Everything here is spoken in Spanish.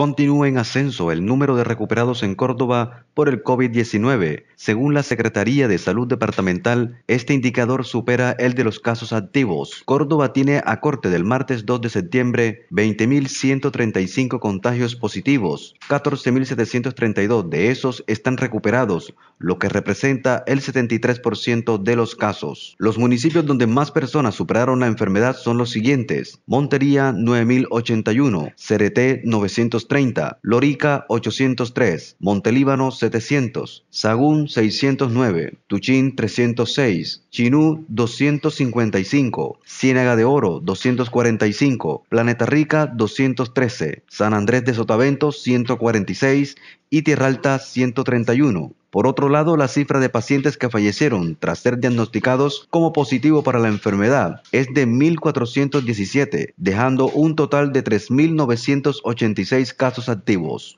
continúa en ascenso el número de recuperados en Córdoba por el COVID-19. Según la Secretaría de Salud Departamental, este indicador supera el de los casos activos. Córdoba tiene a corte del martes 2 de septiembre 20.135 contagios positivos. 14.732 de esos están recuperados, lo que representa el 73% de los casos. Los municipios donde más personas superaron la enfermedad son los siguientes. Montería 9.081, Cereté 930, Lorica 803, Montelíbano 700, Sagún 609, Tuchín 306, Chinú 255, Ciénaga de Oro 245, Planeta Rica 213, San Andrés de Sotavento 146 y Tierra 131. Por otro lado, la cifra de pacientes que fallecieron tras ser diagnosticados como positivo para la enfermedad es de 1.417, dejando un total de 3.986 casos activos.